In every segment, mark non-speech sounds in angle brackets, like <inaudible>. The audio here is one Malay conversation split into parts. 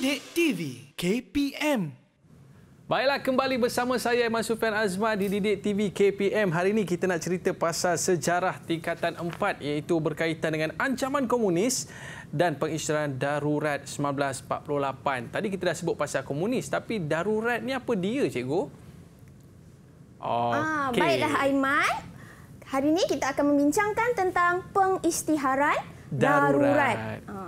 Sidik TV KPM. Baiklah kembali bersama saya Iman Sufian Azman di Didik TV KPM. Hari ini kita nak cerita pasal sejarah tingkatan 4 iaitu berkaitan dengan ancaman komunis dan pengisytiharan darurat 1948. Tadi kita dah sebut pasal komunis tapi darurat ni apa dia cikgu? okay. ah, baiklah Aiman. Hari ini kita akan membincangkan tentang pengisytiharan darurat. darurat. Ah,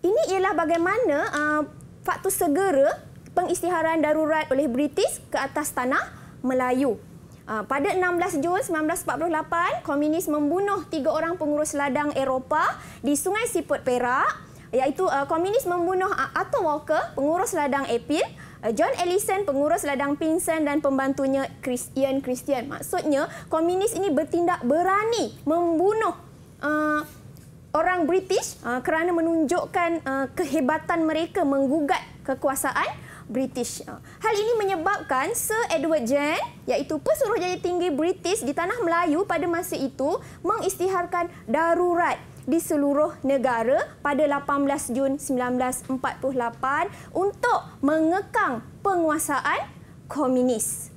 ini ialah bagaimana uh, faktor segera pengisytiharan darurat oleh British ke atas tanah Melayu. Uh, pada 16 Jun 1948, komunis membunuh tiga orang pengurus ladang Eropah di Sungai Siput Perak, iaitu uh, komunis membunuh Arthur Walker, pengurus ladang Epil, uh, John Ellison, pengurus ladang Pinson dan pembantunya Christian Christian. Maksudnya, komunis ini bertindak berani membunuh uh, orang British uh, kerana menunjukkan uh, kehebatan mereka menggugat kekuasaan British. Uh, hal ini menyebabkan Sir Edward Jen, iaitu pesuruhjaya tinggi British di tanah Melayu pada masa itu mengistiharkan darurat di seluruh negara pada 18 Jun 1948 untuk mengekang penguasaan komunis.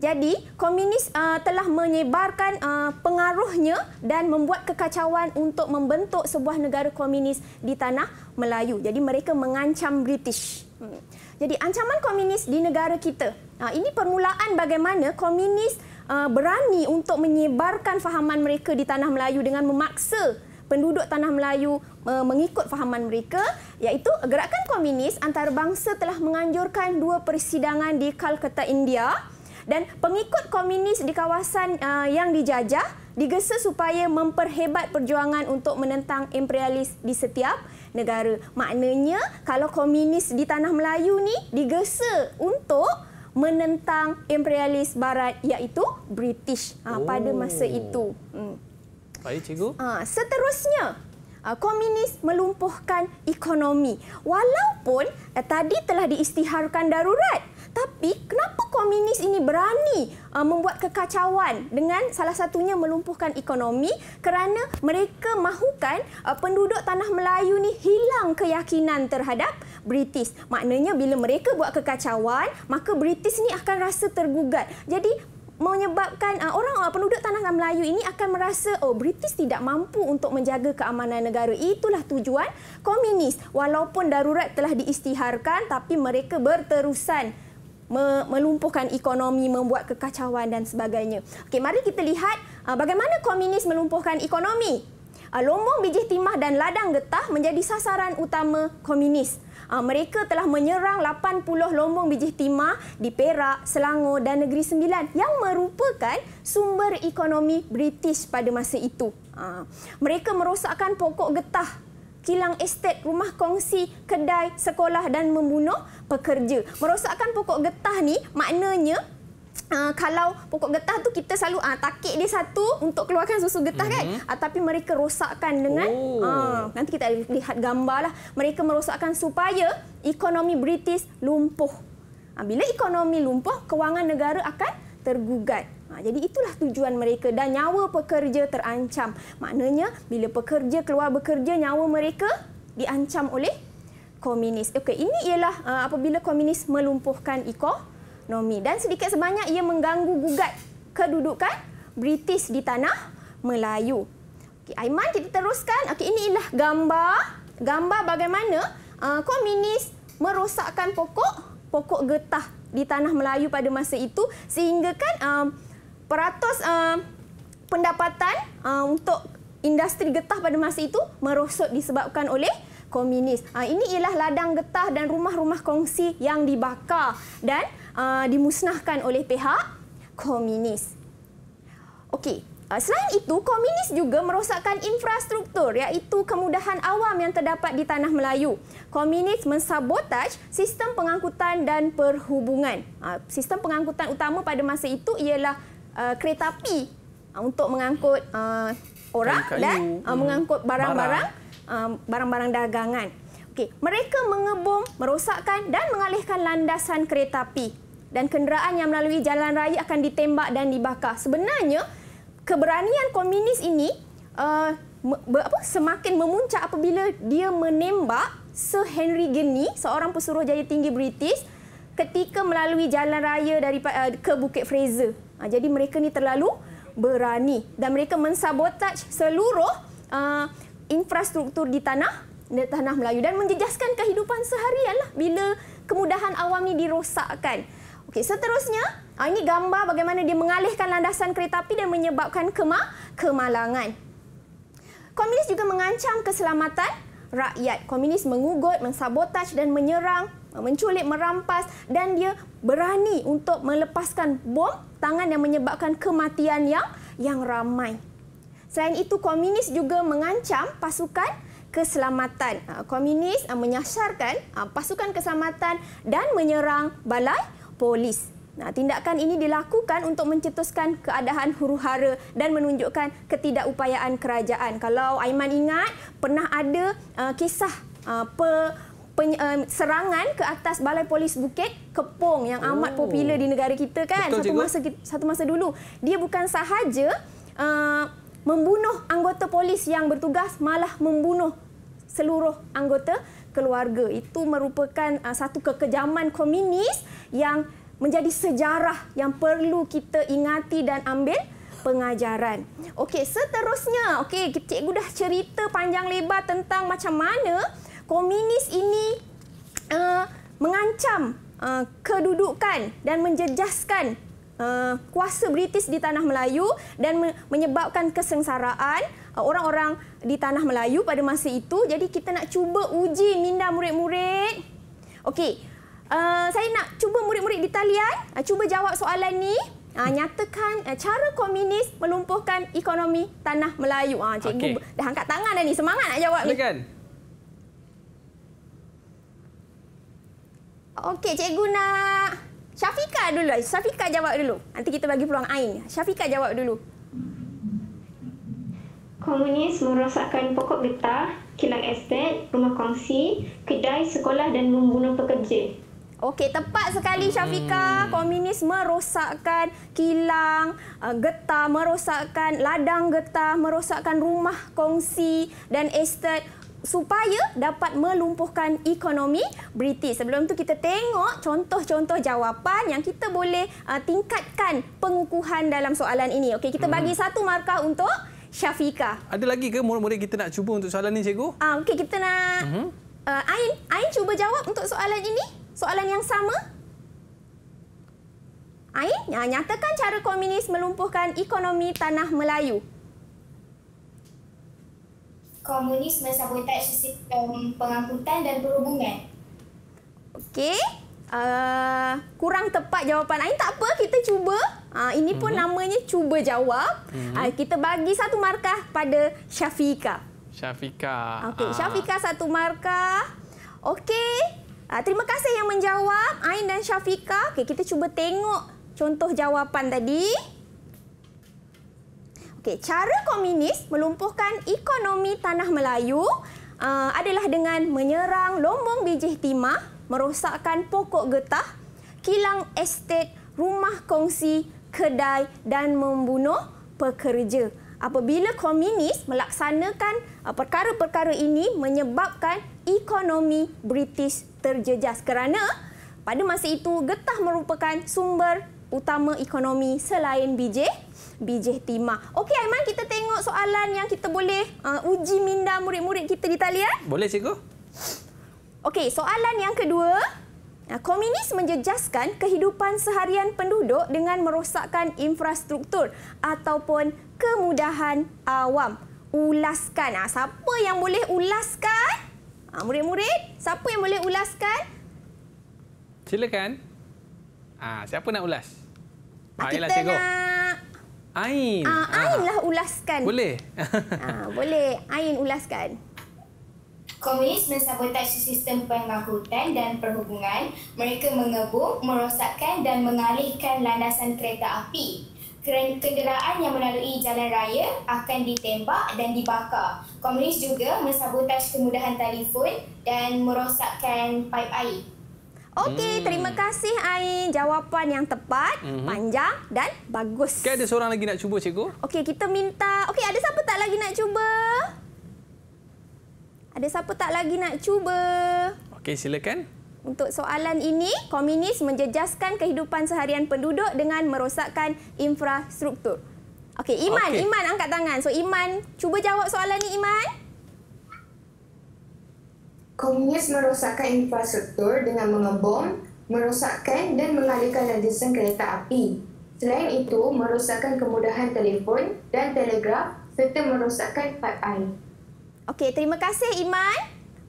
Jadi, komunis uh, telah menyebarkan uh, pengaruhnya dan membuat kekacauan untuk membentuk sebuah negara komunis di tanah Melayu. Jadi, mereka mengancam British. Hmm. Jadi, ancaman komunis di negara kita. Uh, ini permulaan bagaimana komunis uh, berani untuk menyebarkan fahaman mereka di tanah Melayu dengan memaksa penduduk tanah Melayu uh, mengikut fahaman mereka iaitu gerakan komunis antarabangsa telah menganjurkan dua persidangan di Kolkata, India dan pengikut komunis di kawasan uh, yang dijajah digesa supaya memperhebat perjuangan untuk menentang imperialis di setiap negara. Maknanya kalau komunis di tanah Melayu ni digesa untuk menentang imperialis barat iaitu British oh. pada masa oh. itu. Hmm. Baik cikgu. Uh, seterusnya Ah, komunis melumpuhkan ekonomi. Walaupun uh, tadi telah diistiharkan darurat, tapi kenapa komunis ini berani uh, membuat kekacauan dengan salah satunya melumpuhkan ekonomi kerana mereka mahukan uh, penduduk tanah Melayu ni hilang keyakinan terhadap British. Maknanya bila mereka buat kekacauan, maka British ni akan rasa tergugat. Jadi menyebabkan uh, orang uh, penduduk tanah Melayu ini akan merasa oh British tidak mampu untuk menjaga keamanan negara. Itulah tujuan komunis. Walaupun darurat telah diistiharkan, tapi mereka berterusan me- melumpuhkan ekonomi, membuat kekacauan dan sebagainya. Okey, mari kita lihat uh, bagaimana komunis melumpuhkan ekonomi. Uh, lombong bijih timah dan ladang getah menjadi sasaran utama komunis. Ah, mereka telah menyerang 80 lombong biji timah di Perak, Selangor dan Negeri Sembilan yang merupakan sumber ekonomi British pada masa itu. Ah, mereka merosakkan pokok getah kilang estet, rumah kongsi, kedai, sekolah dan membunuh pekerja. Merosakkan pokok getah ni maknanya Uh, kalau pokok getah tu kita selalu uh, takik dia satu untuk keluarkan susu getah mm -hmm. kan uh, tapi mereka rosakkan dengan oh. uh, nanti kita lihat gambar lah. mereka merosakkan supaya ekonomi British lumpuh uh, bila ekonomi lumpuh kewangan negara akan tergugat uh, jadi itulah tujuan mereka dan nyawa pekerja terancam maknanya bila pekerja keluar bekerja nyawa mereka diancam oleh komunis okey ini ialah uh, apabila komunis melumpuhkan ekonomi ekonomi dan sedikit sebanyak ia mengganggu gugat kedudukan British di tanah Melayu. Okey Aiman kita teruskan. Okey ini ialah gambar gambar bagaimana uh, komunis merosakkan pokok pokok getah di tanah Melayu pada masa itu sehingga kan um, peratus um, pendapatan um, untuk industri getah pada masa itu merosot disebabkan oleh komunis. Uh, ini ialah ladang getah dan rumah-rumah kongsi yang dibakar dan uh, dimusnahkan oleh pihak komunis. Okey, uh, selain itu komunis juga merosakkan infrastruktur iaitu kemudahan awam yang terdapat di tanah Melayu. Komunis mensabotaj sistem pengangkutan dan perhubungan. Uh, sistem pengangkutan utama pada masa itu ialah uh, kereta api untuk mengangkut orang dan mengangkut hmm. barang-barang um, barang-barang dagangan. Okey, mereka mengebom, merosakkan dan mengalihkan landasan kereta api dan kenderaan yang melalui jalan raya akan ditembak dan dibakar. Sebenarnya keberanian komunis ini uh, apa, semakin memuncak apabila dia menembak Sir Henry Gurney, seorang pesuruh jaya tinggi British ketika melalui jalan raya dari uh, ke Bukit Fraser. Uh, jadi mereka ni terlalu berani dan mereka mensabotaj seluruh uh, infrastruktur di tanah di tanah Melayu dan menjejaskan kehidupan seharian lah bila kemudahan awam ni dirosakkan. Okey, seterusnya, ah, ini gambar bagaimana dia mengalihkan landasan kereta api dan menyebabkan kemal kemalangan. Komunis juga mengancam keselamatan rakyat. Komunis mengugut, mensabotaj dan menyerang, menculik, merampas dan dia berani untuk melepaskan bom tangan yang menyebabkan kematian yang yang ramai. Selain itu, komunis juga mengancam pasukan keselamatan ha, komunis ha, menyasarkan ha, pasukan keselamatan dan menyerang balai polis. Nah, tindakan ini dilakukan untuk mencetuskan keadaan huru-hara dan menunjukkan ketidakupayaan kerajaan. Kalau Aiman ingat, pernah ada uh, kisah uh, pe, peny, uh, serangan ke atas balai polis Bukit Kepong yang amat oh. popular di oh. negara kita kan satu masa satu masa dulu. Dia bukan sahaja uh, membunuh anggota polis yang bertugas malah membunuh seluruh anggota keluarga. Itu merupakan uh, satu kekejaman komunis yang menjadi sejarah yang perlu kita ingati dan ambil pengajaran. Okey, seterusnya, okey, cikgu dah cerita panjang lebar tentang macam mana komunis ini uh, mengancam uh, kedudukan dan menjejaskan Eh, kuasa British di tanah Melayu dan menyebabkan kesengsaraan eh, orang-orang di tanah Melayu pada masa itu. Jadi kita nak cuba uji minda murid-murid. Okey. Uh, saya nak cuba murid-murid di talian uh, cuba jawab soalan ni. Uh, nyatakan uh, cara komunis melumpuhkan ekonomi tanah Melayu. Ah uh, cikgu okay. dah angkat tangan dah ni. Semangat nak jawab Silakan. ni. Okey, cikgu nak Syafika dulu. Syafika jawab dulu. Nanti kita bagi peluang Ain. Syafika jawab dulu. Komunis merosakkan pokok getah, kilang estet, rumah kongsi, kedai, sekolah dan membunuh pekerja. Okey, tepat sekali Syafika. Hmm. Komunis merosakkan kilang eh, getah, merosakkan ladang getah, merosakkan rumah kongsi dan estet supaya dapat melumpuhkan ekonomi British. Sebelum tu kita tengok contoh-contoh jawapan yang kita boleh uh, tingkatkan pengukuhan dalam soalan ini. Okey, kita hmm. bagi satu markah untuk Syafika. Ada lagi ke murid-murid kita nak cuba untuk soalan ini, cikgu? Ah, uh, okey kita nak hmm. uh, Ain, Ain cuba jawab untuk soalan ini. Soalan yang sama. Ain, uh, nyatakan cara komunis melumpuhkan ekonomi tanah Melayu komunisme, sabotaj sistem pengangkutan dan perhubungan. Okey. Uh, kurang tepat jawapan Ain. Tak apa, kita cuba. Uh, ini pun mm -hmm. namanya cuba jawab. Mm -hmm. uh, kita bagi satu markah pada Syafika. Syafika. Okey, uh. Syafika satu markah. Okey. Uh, terima kasih yang menjawab Ain dan Syafika. Okey, kita cuba tengok contoh jawapan tadi. Okey, cara komunis melumpuhkan ekonomi tanah Melayu uh, adalah dengan menyerang lombong biji timah, merosakkan pokok getah, kilang estet, rumah kongsi, kedai dan membunuh pekerja. Apabila komunis melaksanakan uh, perkara-perkara ini menyebabkan ekonomi British terjejas kerana pada masa itu getah merupakan sumber utama ekonomi selain bijih bijih timah. Okey Aiman, kita tengok soalan yang kita boleh uh, uji minda murid-murid kita di talian. Boleh cikgu. Okey, soalan yang kedua. Komunis menjejaskan kehidupan seharian penduduk dengan merosakkan infrastruktur ataupun kemudahan awam. Ulaskan. Siapa yang boleh ulaskan? Murid-murid, siapa yang boleh ulaskan? Silakan. Ah, siapa nak ulas? Baiklah kita lah cikgu. nak Ain. Uh, Ain lah ulaskan. Boleh. uh, <laughs> boleh. Ain ulaskan. Komunis mensabotasi sistem pengangkutan dan perhubungan. Mereka mengebuk, merosakkan dan mengalihkan landasan kereta api. Kenderaan yang melalui jalan raya akan ditembak dan dibakar. Komunis juga mensabotasi kemudahan telefon dan merosakkan pipe air. Okey, hmm. terima kasih Ain. Jawapan yang tepat, hmm. panjang dan bagus. Okey, ada seorang lagi nak cuba, cikgu? Okey, kita minta. Okey, ada siapa tak lagi nak cuba? Ada siapa tak lagi nak cuba? Okey, silakan. Untuk soalan ini, komunis menjejaskan kehidupan seharian penduduk dengan merosakkan infrastruktur. Okey, Iman, okay. Iman angkat tangan. So Iman, cuba jawab soalan ni Iman komunis merosakkan infrastruktur dengan mengebom, merosakkan dan mengalihkan landasan kereta api. Selain itu, merosakkan kemudahan telefon dan telegraf serta merosakkan pad air. Okey, terima kasih Iman.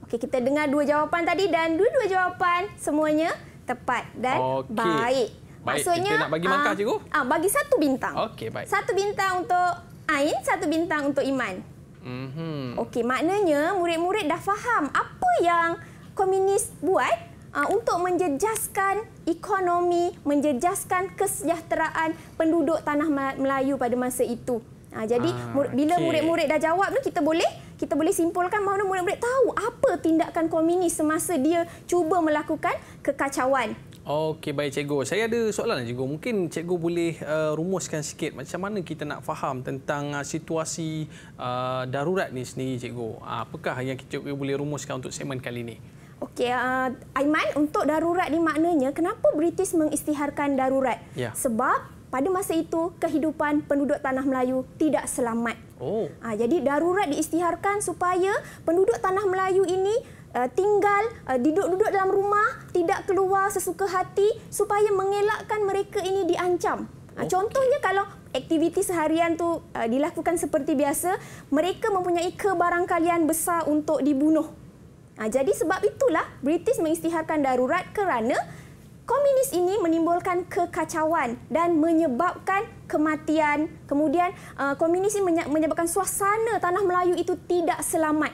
Okey, kita dengar dua jawapan tadi dan dua-dua jawapan semuanya tepat dan okay. baik. baik. Maksudnya kita nak bagi markah ah, cikgu? Ah, bagi satu bintang. Okey, baik. Satu bintang untuk Ain, satu bintang untuk Iman. Mm-hmm. Okey, maknanya murid-murid dah faham apa yang komunis buat uh, untuk menjejaskan ekonomi, menjejaskan kesejahteraan penduduk tanah Melayu pada masa itu. Ah, jadi ah, bila murid-murid dah jawab tu kita boleh kita boleh simpulkan bahawa murid-murid tahu apa tindakan komunis semasa dia cuba melakukan kekacauan. Okey, baik cikgu. Saya ada soalan lah cikgu. Mungkin cikgu boleh uh, rumuskan sikit macam mana kita nak faham tentang uh, situasi uh, darurat ni sendiri cikgu. Uh, apakah yang kita boleh rumuskan untuk segmen kali ini? Okey, uh, Aiman, untuk darurat ni maknanya kenapa British mengistiharkan darurat? Ya. Sebab pada masa itu kehidupan penduduk tanah Melayu tidak selamat. Oh. Uh, jadi darurat diistiharkan supaya penduduk tanah Melayu ini uh, tinggal uh, duduk-duduk dalam rumah tidak keluar sesuka hati supaya mengelakkan mereka ini diancam. Ah, okay. Contohnya kalau aktiviti seharian tu uh, dilakukan seperti biasa, mereka mempunyai kebarangkalian besar untuk dibunuh. Uh, jadi sebab itulah British mengisytiharkan darurat kerana komunis ini menimbulkan kekacauan dan menyebabkan kematian. Kemudian uh, komunis ini menyebabkan suasana tanah Melayu itu tidak selamat.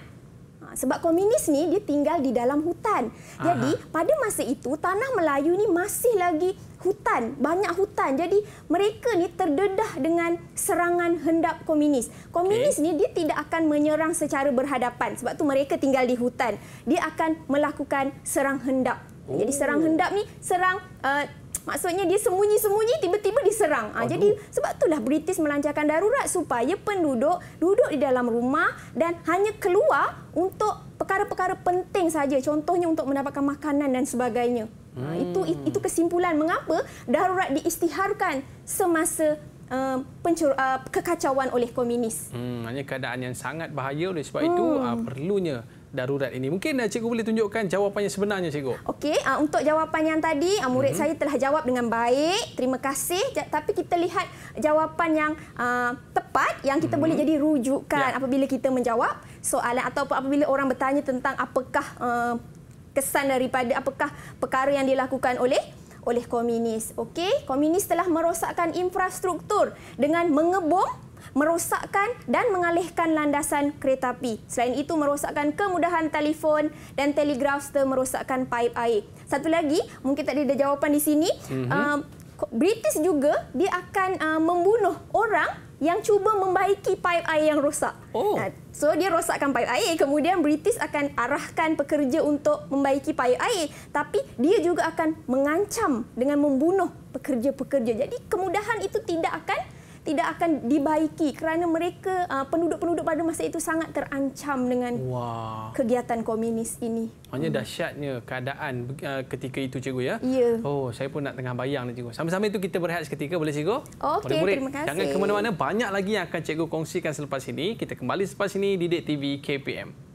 Ah, sebab komunis ni dia tinggal di dalam hutan. Jadi pada masa itu tanah Melayu ni masih lagi hutan, banyak hutan. Jadi mereka ni terdedah dengan serangan hendap komunis. Komunis okay. ni dia tidak akan menyerang secara berhadapan sebab tu mereka tinggal di hutan. Dia akan melakukan serang hendap. Oh. Jadi serang hendap ni serang uh, Maksudnya dia sembunyi-sembunyi tiba-tiba diserang. Ha, jadi sebab itulah British melancarkan darurat supaya penduduk duduk di dalam rumah dan hanya keluar untuk perkara-perkara penting saja. Contohnya untuk mendapatkan makanan dan sebagainya. Ha, hmm. Itu itu kesimpulan mengapa darurat diistiharkan semasa Uh, pencur, ah, kekacauan oleh komunis. Hmm, hanya keadaan yang sangat bahaya oleh sebab hmm. itu perlunya darurat ini. Mungkin eh, cikgu boleh tunjukkan jawapannya sebenarnya cikgu. Okey, uh, untuk jawapan yang tadi uh, murid mm -hmm. saya telah jawab dengan baik. Terima kasih. J tapi kita lihat jawapan yang uh, tepat yang kita mm -hmm. boleh jadi rujukan ya. apabila kita menjawab soalan atau apabila orang bertanya tentang apakah uh, kesan daripada apakah perkara yang dilakukan oleh oleh komunis. Okey, komunis telah merosakkan infrastruktur dengan mengebom merosakkan dan mengalihkan landasan kereta api. Selain itu, merosakkan kemudahan telefon dan telegraf serta merosakkan paip air. Satu lagi, mungkin tak ada jawapan di sini. Mm-hmm. Uh, British juga dia akan uh, membunuh orang yang cuba membaiki paip air yang rosak. Oh. Uh, so dia rosakkan paip air, kemudian British akan arahkan pekerja untuk membaiki paip air, tapi dia juga akan mengancam dengan membunuh pekerja-pekerja. Jadi kemudahan itu tidak akan tidak akan dibaiki kerana mereka uh, penduduk-penduduk pada masa itu sangat terancam dengan wow. kegiatan komunis ini. Hanya dahsyatnya keadaan uh, ketika itu cikgu ya. Ya. Oh, saya pun nak tengah bayang ni cikgu. Sama-sama itu kita berehat seketika boleh cikgu? Okey, terima kasih. Jangan ke mana-mana banyak lagi yang akan cikgu kongsikan selepas ini. Kita kembali selepas ini di TV KPM.